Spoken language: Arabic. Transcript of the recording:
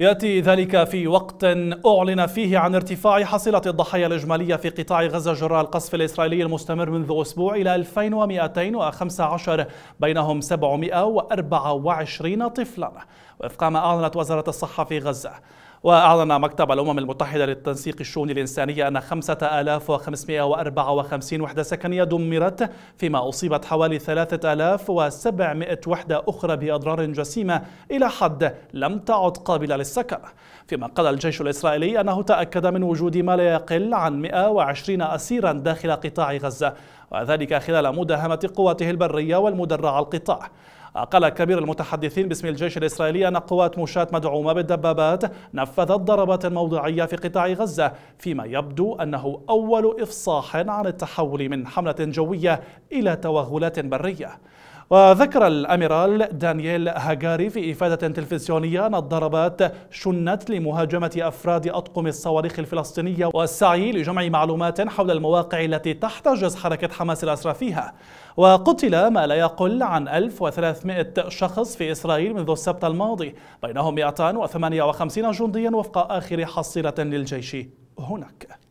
ياتي ذلك في وقت اعلن فيه عن ارتفاع حصيله الضحايا الاجماليه في قطاع غزه جراء القصف الاسرائيلي المستمر منذ اسبوع الى 2215 بينهم 724 طفلا وفق ما اعلنت وزاره الصحه في غزه وأعلن مكتب الأمم المتحدة للتنسيق الشؤون الإنسانية أن 5554 وحدة سكنية دمرت فيما أصيبت حوالي 3700 وحدة أخرى بأضرار جسيمة إلى حد لم تعد قابلة للسكن فيما قال الجيش الإسرائيلي أنه تأكد من وجود ما لا يقل عن 120 أسيرا داخل قطاع غزة وذلك خلال مداهمة قواته البرية والمدرعة القطاع قال كبير المتحدثين باسم الجيش الإسرائيلي أن قوات مشاة مدعومة بالدبابات نفذت ضربات موضعية في قطاع غزة فيما يبدو أنه أول إفصاح عن التحول من حملة جوية إلى توغلات برية وذكر الأميرال دانييل هاجاري في إفادة تلفزيونية أن الضربات شنت لمهاجمة أفراد أطقم الصواريخ الفلسطينية والسعي لجمع معلومات حول المواقع التي تحتجز حركة حماس الأسرى فيها وقتل ما لا يقل عن 1300 شخص في إسرائيل منذ السبت الماضي بينهم 258 جنديا وفق آخر حصيلة للجيش هناك